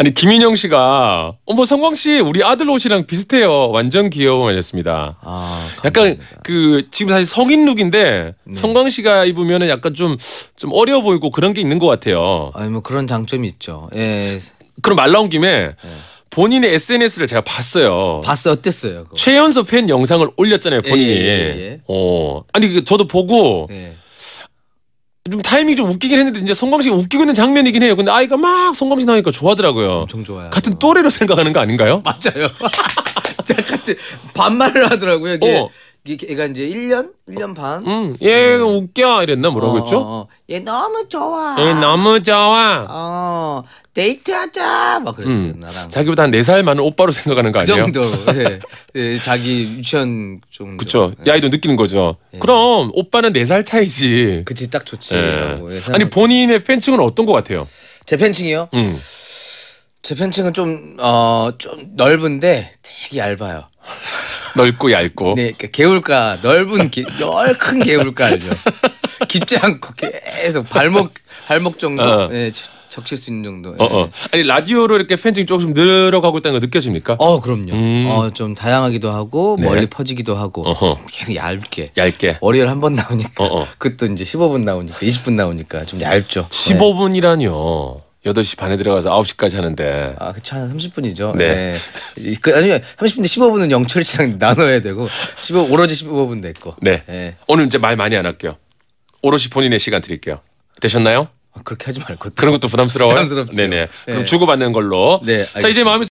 아니 김인영 씨가 어머 성광 씨 우리 아들 옷이랑 비슷해요. 완전 귀여워 하셨습니다. 아, 약간 그 지금 사실 성인 룩인데 네. 성광 씨가 입으면은 약간 좀좀 좀 어려 보이고 그런 게 있는 것 같아요. 아니 뭐 그런 장점이 있죠. 예. 그럼 말 나온 김에 예. 본인의 SNS를 제가 봤어요. 봤어 어땠어요? 그거? 최연소 팬 영상을 올렸잖아요 본인이. 예, 예, 예, 예. 어 아니 그 저도 보고. 예. 좀 타이밍이 좀 웃기긴 했는데 이제 성강식 웃기고 있는 장면이긴 해요. 근데 아이가 막성강식 나오니까 좋아하더라고요. 엄청 좋아요. 같은 또래로 생각하는 거 아닌가요? 맞아요. 같은 반말을 하더라고요. 이게 어. 얘가 이제 1년? 1년 반? 음, 얘 음. 웃겨 이랬나 뭐라고 어, 했죠? 어, 어. 얘 너무 좋아. 얘 너무 좋아. 어. 데이트하자 막 뭐 그랬어요 음. 나랑. 자기보다 한네살 많은 오빠로 생각하는 거 그 아니에요? 정도. 예. 예, 자기 유치원 정도. 그쵸. 예. 야이도 느끼는 거죠. 예. 그럼 오빠는 네살 차이지. 그치 딱 좋지. 예. 라 예, 아니 본인의 팬층은 어떤 것 같아요? 제 팬층이요? 음. 제 팬층은 좀, 어, 좀 넓은데 되게 얇아요. 넓고 얇고. 네, 그러니까 개울가 넓은 넓큰 개울가 알죠. 깊지 않고 계속 발목 발목 정도. 어. 네, 적실 수 있는 정도. 예. 어, 어. 예. 아니 라디오로 이렇게 팬층 조금 늘어가고 있다는 거 느껴집니까? 어 그럼요. 음. 어, 좀 다양하기도 하고 네. 멀리 퍼지기도 하고 어허. 계속 얇게. 얇게. 월요일 한 번 나오니까 어어. 어. 그것도 이제 15분 나오니까 20분 나오니까 좀 얇죠. 15분이라뇨. 네. 8시 반에 들어가서 9시까지 하는데. 아, 그쵸. 한 30분이죠. 네. 네. 그, 아니, 30분인데 15분은 영철 씨랑 나눠야 되고, 15, 오로지 15분 내 거. 네. 네. 오늘 이제 말 많이 안 할게요. 오롯이 본인의 시간 드릴게요. 되셨나요? 그렇게 하지 말고 그런 것도 부담스러워요. 부담스럽죠. 네네. 그럼 네. 주고받는 걸로. 네, 자 알겠습니다. 이제 마음이